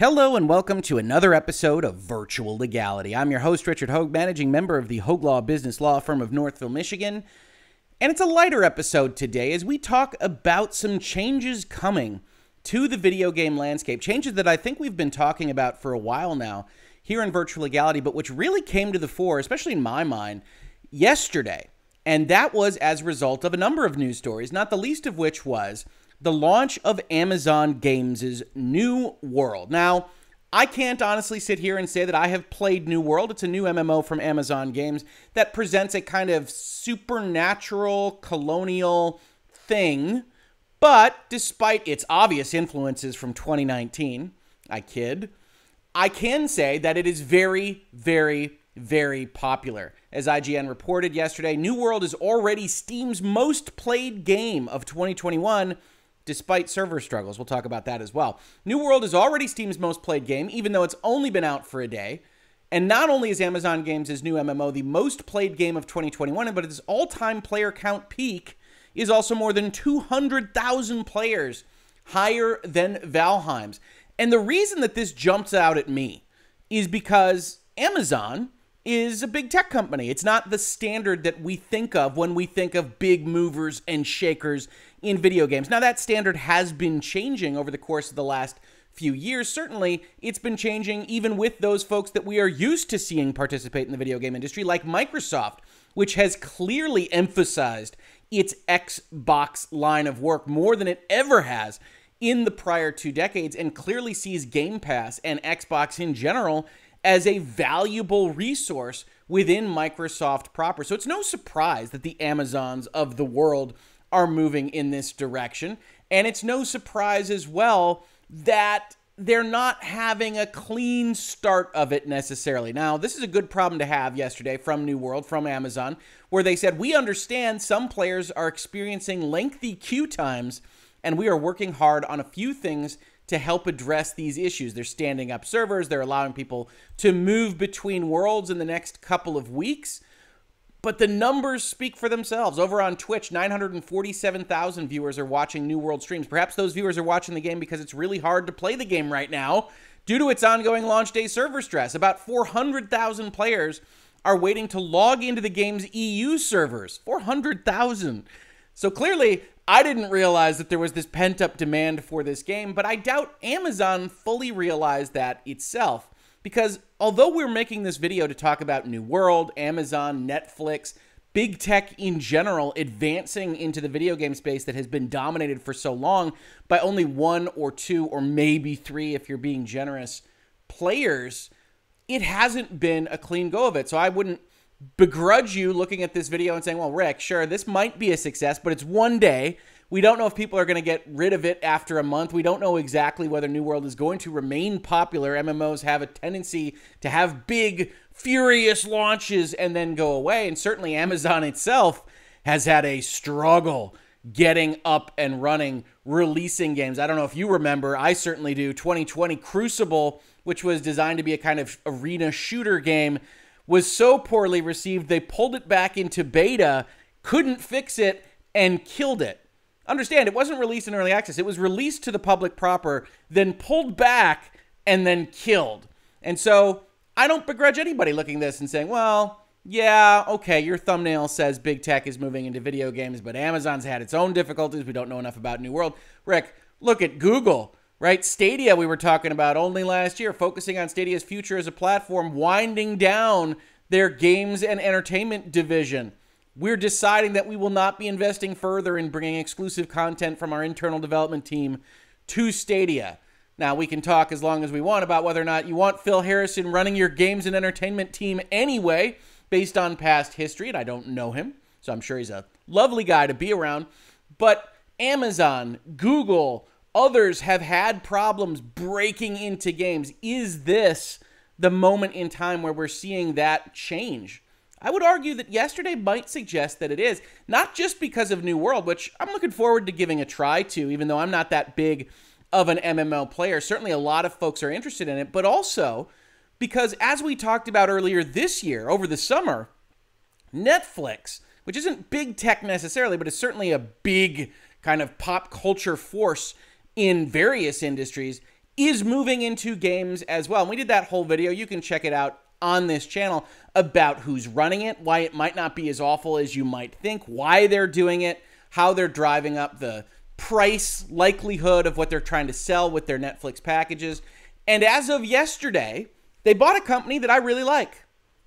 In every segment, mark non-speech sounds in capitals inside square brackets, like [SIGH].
Hello and welcome to another episode of Virtual Legality. I'm your host, Richard Hogue, managing member of the Hogue Law Business Law Firm of Northville, Michigan. And it's a lighter episode today as we talk about some changes coming to the video game landscape, changes that I think we've been talking about for a while now here in Virtual Legality, but which really came to the fore, especially in my mind, yesterday. And that was as a result of a number of news stories, not the least of which was the launch of Amazon Games' New World. Now, I can't honestly sit here and say that I have played New World. It's a new MMO from Amazon Games that presents a kind of supernatural colonial thing. But despite its obvious influences from 2019, I kid, I can say that it is very, very, very popular. As IGN reported yesterday, New World is already Steam's most played game of 2021 despite server struggles. We'll talk about that as well. New World is already Steam's most played game, even though it's only been out for a day. And not only is Amazon Games' new MMO the most played game of 2021, but its all time player count peak is also more than 200,000 players higher than Valheim's. And the reason that this jumps out at me is because Amazon is a big tech company. It's not the standard that we think of when we think of big movers and shakers in video games. Now, that standard has been changing over the course of the last few years. Certainly, it's been changing even with those folks that we are used to seeing participate in the video game industry, like Microsoft, which has clearly emphasized its Xbox line of work more than it ever has in the prior two decades and clearly sees Game Pass and Xbox in general as a valuable resource within Microsoft proper. So it's no surprise that the Amazons of the world are moving in this direction. And it's no surprise as well that they're not having a clean start of it necessarily. Now, this is a good problem to have yesterday from New World, from Amazon, where they said, We understand some players are experiencing lengthy queue times, and we are working hard on a few things to help address these issues. They're standing up servers, they're allowing people to move between worlds in the next couple of weeks. But the numbers speak for themselves. Over on Twitch, 947,000 viewers are watching New World streams. Perhaps those viewers are watching the game because it's really hard to play the game right now due to its ongoing launch day server stress. About 400,000 players are waiting to log into the game's EU servers. 400,000. So clearly, I didn't realize that there was this pent up demand for this game, but I doubt Amazon fully realized that itself because although we're making this video to talk about New World, Amazon, Netflix, big tech in general advancing into the video game space that has been dominated for so long by only one or two or maybe three, if you're being generous, players, it hasn't been a clean go of it. So I wouldn't begrudge you looking at this video and saying, well, Rick, sure, this might be a success, but it's one day we don't know if people are going to get rid of it after a month. We don't know exactly whether New World is going to remain popular. MMOs have a tendency to have big, furious launches and then go away. And certainly Amazon itself has had a struggle getting up and running, releasing games. I don't know if you remember, I certainly do. 2020 Crucible, which was designed to be a kind of arena shooter game, was so poorly received they pulled it back into beta, couldn't fix it, and killed it understand it wasn't released in early access. It was released to the public proper, then pulled back and then killed. And so I don't begrudge anybody looking this and saying, well, yeah, okay, your thumbnail says big tech is moving into video games, but Amazon's had its own difficulties. We don't know enough about New World. Rick, look at Google, right? Stadia, we were talking about only last year, focusing on Stadia's future as a platform, winding down their games and entertainment division. We're deciding that we will not be investing further in bringing exclusive content from our internal development team to Stadia. Now, we can talk as long as we want about whether or not you want Phil Harrison running your games and entertainment team anyway, based on past history, and I don't know him, so I'm sure he's a lovely guy to be around. But Amazon, Google, others have had problems breaking into games. Is this the moment in time where we're seeing that change? I would argue that yesterday might suggest that it is, not just because of New World, which I'm looking forward to giving a try to, even though I'm not that big of an MMO player. Certainly a lot of folks are interested in it, but also because as we talked about earlier this year, over the summer, Netflix, which isn't big tech necessarily, but it's certainly a big kind of pop culture force in various industries, is moving into games as well. And we did that whole video. You can check it out on this channel about who's running it, why it might not be as awful as you might think, why they're doing it, how they're driving up the price likelihood of what they're trying to sell with their Netflix packages. And as of yesterday, they bought a company that I really like.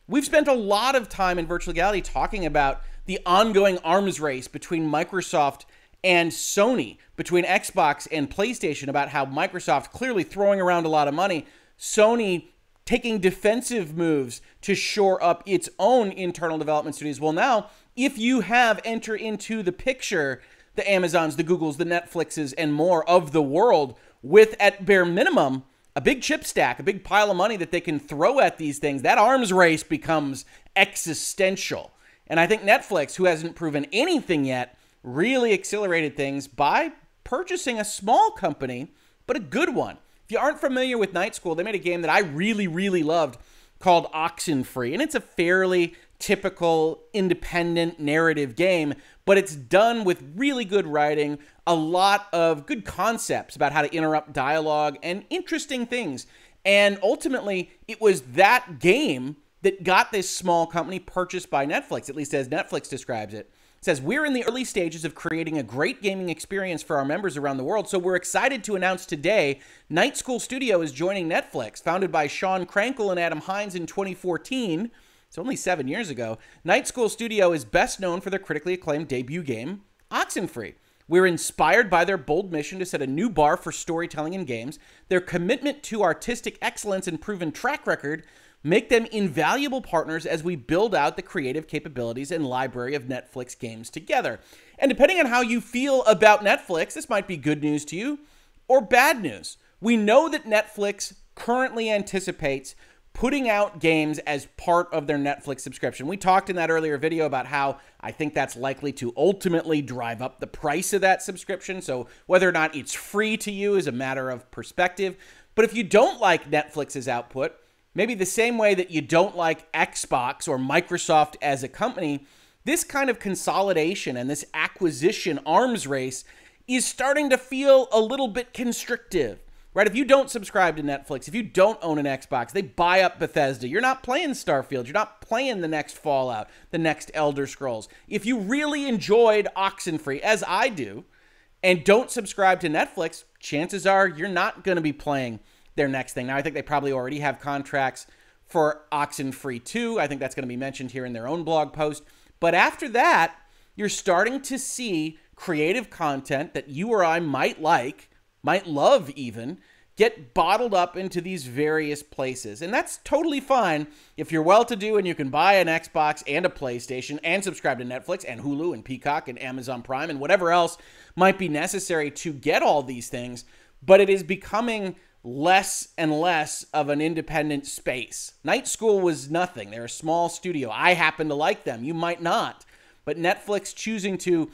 We've spent a lot of time in virtual Reality talking about the ongoing arms race between Microsoft and Sony, between Xbox and PlayStation, about how Microsoft clearly throwing around a lot of money, Sony taking defensive moves to shore up its own internal development studios. Well, now, if you have enter into the picture the Amazons, the Googles, the Netflixes, and more of the world with, at bare minimum, a big chip stack, a big pile of money that they can throw at these things, that arms race becomes existential. And I think Netflix, who hasn't proven anything yet, really accelerated things by purchasing a small company, but a good one. If you aren't familiar with Night School, they made a game that I really, really loved called Oxen Free, and it's a fairly typical independent narrative game, but it's done with really good writing, a lot of good concepts about how to interrupt dialogue, and interesting things. And ultimately, it was that game that got this small company purchased by Netflix, at least as Netflix describes it. It says, We're in the early stages of creating a great gaming experience for our members around the world, so we're excited to announce today Night School Studio is joining Netflix. Founded by Sean Crankle and Adam Hines in 2014, it's only seven years ago, Night School Studio is best known for their critically acclaimed debut game, Oxenfree. We're inspired by their bold mission to set a new bar for storytelling in games, their commitment to artistic excellence and proven track record, make them invaluable partners as we build out the creative capabilities and library of Netflix games together. And depending on how you feel about Netflix, this might be good news to you or bad news. We know that Netflix currently anticipates putting out games as part of their Netflix subscription. We talked in that earlier video about how I think that's likely to ultimately drive up the price of that subscription. So whether or not it's free to you is a matter of perspective. But if you don't like Netflix's output, maybe the same way that you don't like Xbox or Microsoft as a company, this kind of consolidation and this acquisition arms race is starting to feel a little bit constrictive. Right? If you don't subscribe to Netflix, if you don't own an Xbox, they buy up Bethesda. You're not playing Starfield. You're not playing the next Fallout, the next Elder Scrolls. If you really enjoyed Oxenfree, as I do, and don't subscribe to Netflix, chances are you're not going to be playing their next thing. Now, I think they probably already have contracts for Oxen Free 2. I think that's going to be mentioned here in their own blog post. But after that, you're starting to see creative content that you or I might like, might love even, get bottled up into these various places. And that's totally fine if you're well to do and you can buy an Xbox and a PlayStation and subscribe to Netflix and Hulu and Peacock and Amazon Prime and whatever else might be necessary to get all these things. But it is becoming less and less of an independent space. Night School was nothing. They're a small studio. I happen to like them. You might not. But Netflix choosing to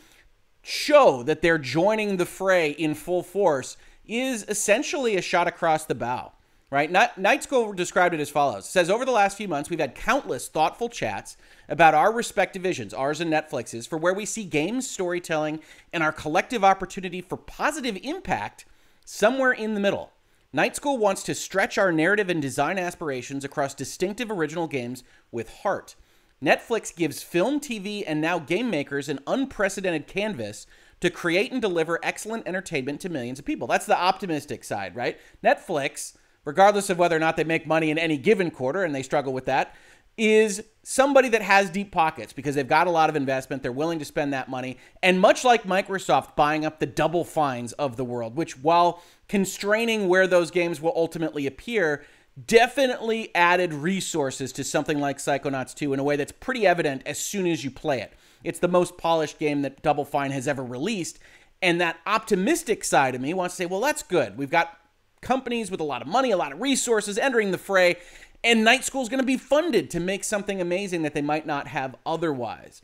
show that they're joining the fray in full force is essentially a shot across the bow, right? Night School described it as follows. It says, over the last few months, we've had countless thoughtful chats about our respective visions, ours and Netflix's, for where we see games, storytelling, and our collective opportunity for positive impact somewhere in the middle. Night School wants to stretch our narrative and design aspirations across distinctive original games with heart. Netflix gives film, TV, and now game makers an unprecedented canvas to create and deliver excellent entertainment to millions of people. That's the optimistic side, right? Netflix, regardless of whether or not they make money in any given quarter, and they struggle with that, is somebody that has deep pockets because they've got a lot of investment. They're willing to spend that money. And much like Microsoft buying up the double fines of the world, which while constraining where those games will ultimately appear, definitely added resources to something like Psychonauts 2 in a way that's pretty evident as soon as you play it. It's the most polished game that Double Fine has ever released. And that optimistic side of me wants to say, well, that's good. We've got companies with a lot of money, a lot of resources entering the fray and night school is going to be funded to make something amazing that they might not have otherwise.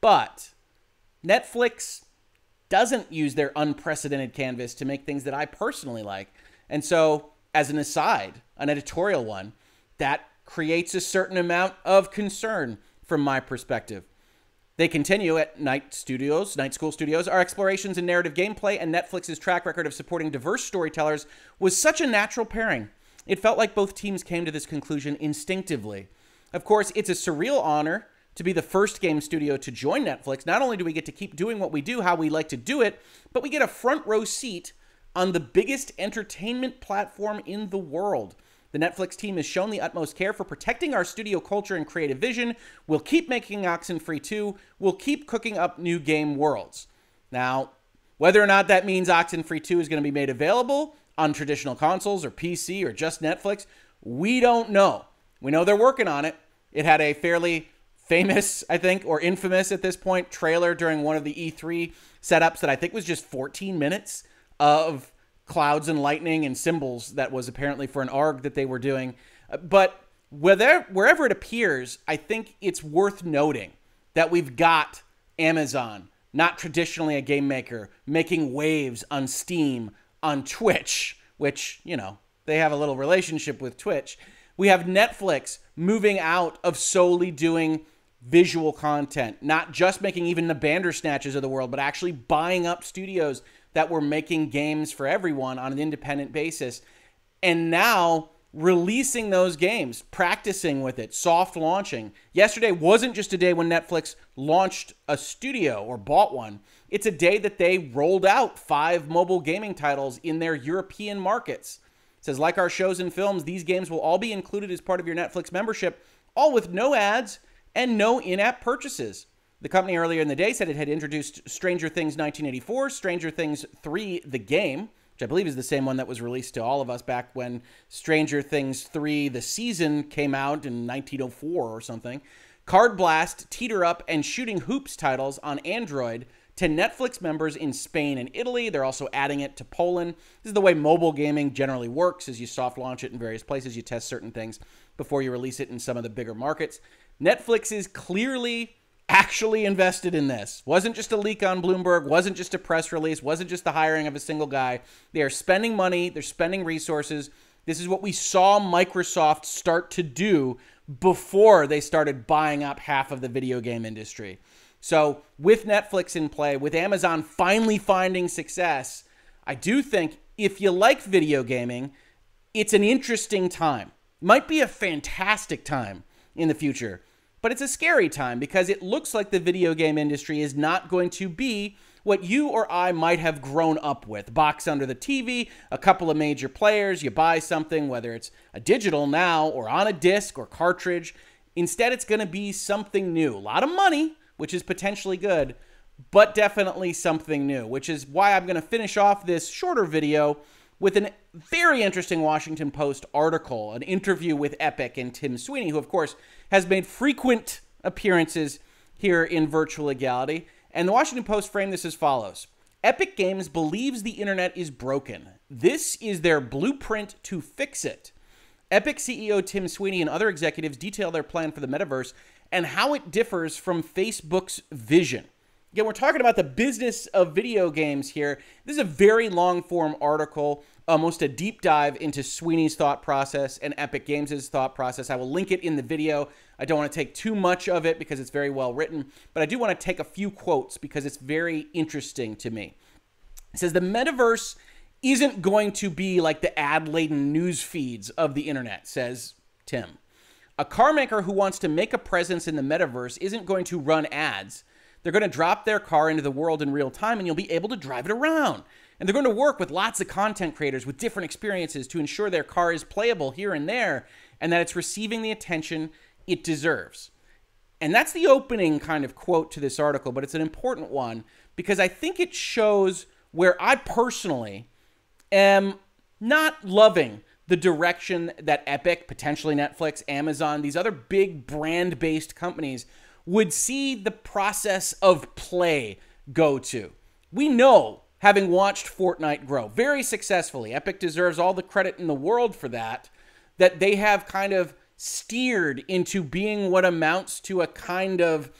But Netflix doesn't use their unprecedented canvas to make things that I personally like. And so, as an aside, an editorial one, that creates a certain amount of concern from my perspective. They continue at Night Studios, Night School Studios. Our explorations in narrative gameplay and Netflix's track record of supporting diverse storytellers was such a natural pairing it felt like both teams came to this conclusion instinctively. Of course, it's a surreal honor to be the first game studio to join Netflix. Not only do we get to keep doing what we do, how we like to do it, but we get a front row seat on the biggest entertainment platform in the world. The Netflix team has shown the utmost care for protecting our studio culture and creative vision. We'll keep making Oxenfree 2. We'll keep cooking up new game worlds. Now, whether or not that means Oxenfree 2 is going to be made available on traditional consoles or PC or just Netflix? We don't know. We know they're working on it. It had a fairly famous, I think, or infamous at this point, trailer during one of the E3 setups that I think was just 14 minutes of clouds and lightning and symbols that was apparently for an ARG that they were doing. But whether, wherever it appears, I think it's worth noting that we've got Amazon, not traditionally a game maker, making waves on Steam, on Twitch, which, you know, they have a little relationship with Twitch. We have Netflix moving out of solely doing visual content, not just making even the Bandersnatches of the world, but actually buying up studios that were making games for everyone on an independent basis. And now releasing those games, practicing with it, soft launching. Yesterday wasn't just a day when Netflix launched a studio or bought one. It's a day that they rolled out five mobile gaming titles in their European markets. It says, like our shows and films, these games will all be included as part of your Netflix membership, all with no ads and no in app purchases. The company earlier in the day said it had introduced Stranger Things 1984, Stranger Things 3, the game, which I believe is the same one that was released to all of us back when Stranger Things 3, the season, came out in 1904 or something. Card Blast, Teeter Up, and Shooting Hoops titles on Android to Netflix members in Spain and Italy. They're also adding it to Poland. This is the way mobile gaming generally works is you soft launch it in various places, you test certain things before you release it in some of the bigger markets. Netflix is clearly actually invested in this. Wasn't just a leak on Bloomberg, wasn't just a press release, wasn't just the hiring of a single guy. They are spending money, they're spending resources. This is what we saw Microsoft start to do before they started buying up half of the video game industry. So, with Netflix in play, with Amazon finally finding success, I do think if you like video gaming, it's an interesting time. Might be a fantastic time in the future, but it's a scary time because it looks like the video game industry is not going to be what you or I might have grown up with. Box under the TV, a couple of major players, you buy something, whether it's a digital now or on a disc or cartridge. Instead, it's going to be something new. A lot of money, which is potentially good, but definitely something new, which is why I'm going to finish off this shorter video with a very interesting Washington Post article, an interview with Epic and Tim Sweeney, who, of course, has made frequent appearances here in Virtual Legality. And the Washington Post framed this as follows Epic Games believes the internet is broken. This is their blueprint to fix it. Epic CEO Tim Sweeney and other executives detail their plan for the metaverse and how it differs from Facebook's vision. Again, we're talking about the business of video games here. This is a very long form article, almost a deep dive into Sweeney's thought process and Epic Games' thought process. I will link it in the video. I don't want to take too much of it because it's very well written, but I do want to take a few quotes because it's very interesting to me. It says the metaverse isn't going to be like the ad laden news feeds of the internet, says Tim. A car maker who wants to make a presence in the metaverse isn't going to run ads. They're going to drop their car into the world in real time and you'll be able to drive it around. And they're going to work with lots of content creators with different experiences to ensure their car is playable here and there and that it's receiving the attention it deserves. And that's the opening kind of quote to this article, but it's an important one because I think it shows where I personally am not loving the direction that Epic, potentially Netflix, Amazon, these other big brand based companies would see the process of play go to. We know, having watched Fortnite grow very successfully, Epic deserves all the credit in the world for that, that they have kind of steered into being what amounts to a kind of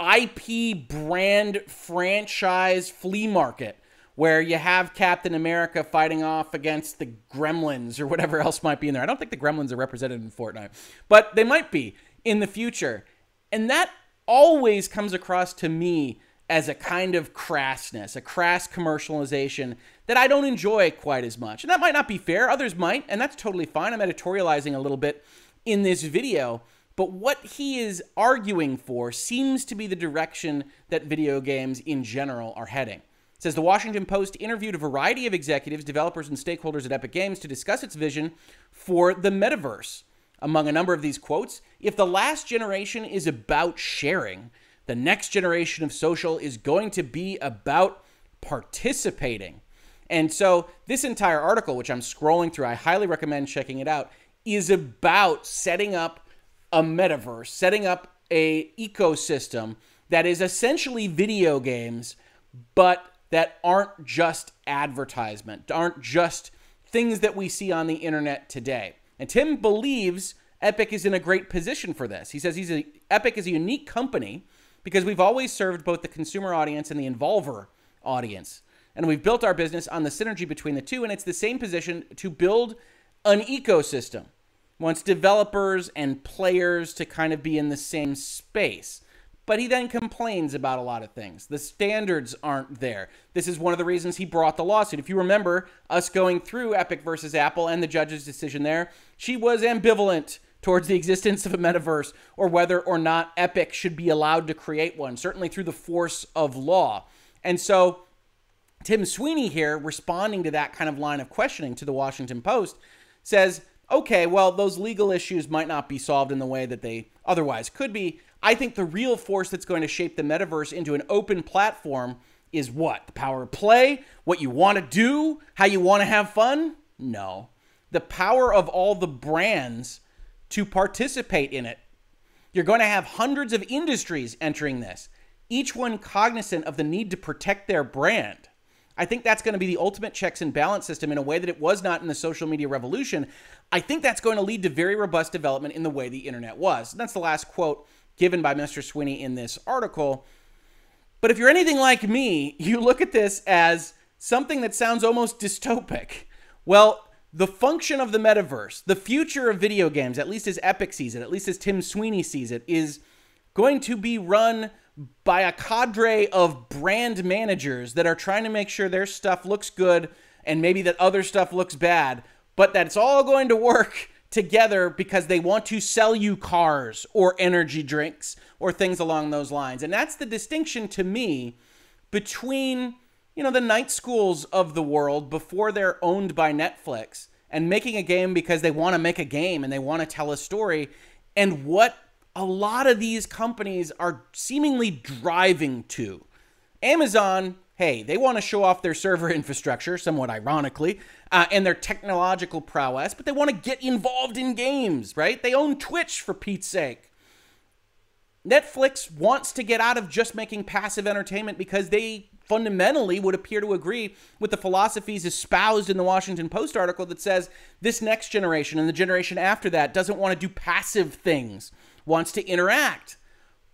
IP brand franchise flea market where you have Captain America fighting off against the Gremlins or whatever else might be in there. I don't think the Gremlins are represented in Fortnite, but they might be in the future. And that always comes across to me as a kind of crassness, a crass commercialization that I don't enjoy quite as much. And that might not be fair, others might, and that's totally fine. I'm editorializing a little bit in this video. But what he is arguing for seems to be the direction that video games in general are heading says the Washington Post interviewed a variety of executives, developers, and stakeholders at Epic Games to discuss its vision for the metaverse. Among a number of these quotes, if the last generation is about sharing, the next generation of social is going to be about participating. And so, this entire article, which I'm scrolling through, I highly recommend checking it out, is about setting up a metaverse, setting up a ecosystem that is essentially video games, but that aren't just advertisement, aren't just things that we see on the internet today. And Tim believes Epic is in a great position for this. He says he's a, Epic is a unique company because we've always served both the consumer audience and the involver audience. And we've built our business on the synergy between the two, and it's the same position to build an ecosystem wants developers and players to kind of be in the same space but he then complains about a lot of things. The standards aren't there. This is one of the reasons he brought the lawsuit. If you remember us going through Epic versus Apple and the judge's decision there, she was ambivalent towards the existence of a metaverse or whether or not Epic should be allowed to create one, certainly through the force of law. And so Tim Sweeney here, responding to that kind of line of questioning to the Washington Post, says, okay, well, those legal issues might not be solved in the way that they otherwise could be, I think the real force that's going to shape the metaverse into an open platform is what? The power of play, what you want to do, how you want to have fun? No. The power of all the brands to participate in it. You're going to have hundreds of industries entering this, each one cognizant of the need to protect their brand. I think that's going to be the ultimate checks and balance system in a way that it was not in the social media revolution. I think that's going to lead to very robust development in the way the internet was. And that's the last quote given by Mr. Sweeney in this article. But if you're anything like me, [LAUGHS] you look at this as something that sounds almost dystopic. Well, the function of the metaverse, the future of video games, at least as Epic sees it, at least as Tim Sweeney sees it, is going to be run by a cadre of brand managers that are trying to make sure their stuff looks good and maybe that other stuff looks bad, but that it's all going to work together because they want to sell you cars or energy drinks or things along those lines. And that's the distinction to me between, you know, the night schools of the world before they're owned by Netflix and making a game because they want to make a game and they want to tell a story and what a lot of these companies are seemingly driving to. Amazon hey, they want to show off their server [LAUGHS] infrastructure, somewhat ironically, uh, and their technological prowess, but they want to get involved in games, right? They own Twitch for Pete's sake. Netflix wants to get out of just making passive entertainment because they fundamentally would appear to agree with the philosophies espoused in the Washington Post article that says this next generation and the generation after that doesn't want to do passive things, wants to interact.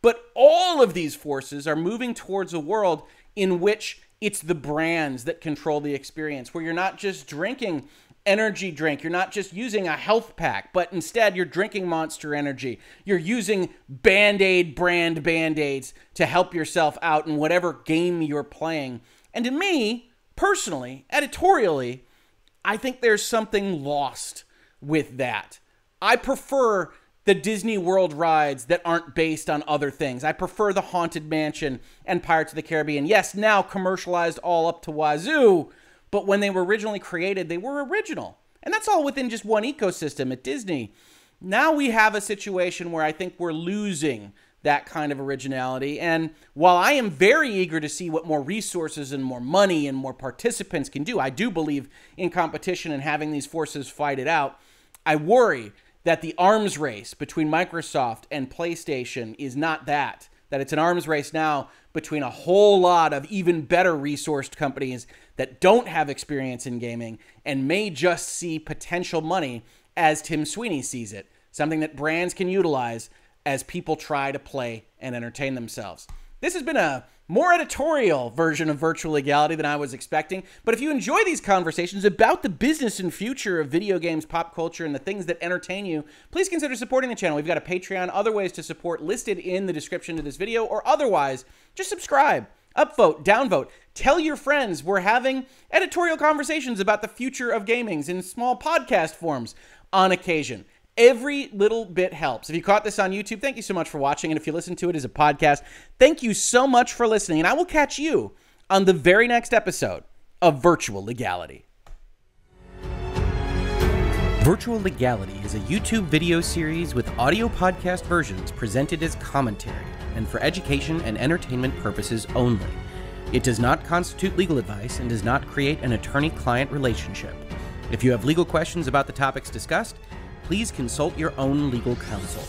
But all of these forces are moving towards a world in which it's the brands that control the experience, where you're not just drinking energy drink. You're not just using a health pack, but instead you're drinking Monster Energy. You're using Band Aid brand Band Aids to help yourself out in whatever game you're playing. And to me, personally, editorially, I think there's something lost with that. I prefer the Disney World rides that aren't based on other things. I prefer the Haunted Mansion and Pirates of the Caribbean. Yes, now commercialized all up to wazoo, but when they were originally created, they were original. And that's all within just one ecosystem at Disney. Now we have a situation where I think we're losing that kind of originality. And while I am very eager to see what more resources and more money and more participants can do, I do believe in competition and having these forces fight it out. I worry that the arms race between Microsoft and PlayStation is not that. That it's an arms race now between a whole lot of even better resourced companies that don't have experience in gaming and may just see potential money as Tim Sweeney sees it, something that brands can utilize as people try to play and entertain themselves. This has been a more editorial version of virtual legality than I was expecting. But if you enjoy these conversations about the business and future of video games, pop culture, and the things that entertain you, please consider supporting the channel. We've got a Patreon, other ways to support listed in the description of this video, or otherwise, just subscribe. Upvote, downvote, tell your friends we're having editorial conversations about the future of gamings in small podcast forms on occasion. Every little bit helps. If you caught this on YouTube, thank you so much for watching. And if you listen to it as a podcast, thank you so much for listening. And I will catch you on the very next episode of Virtual Legality. Virtual Legality is a YouTube video series with audio podcast versions presented as commentary and for education and entertainment purposes only. It does not constitute legal advice and does not create an attorney client relationship. If you have legal questions about the topics discussed, please consult your own legal counsel.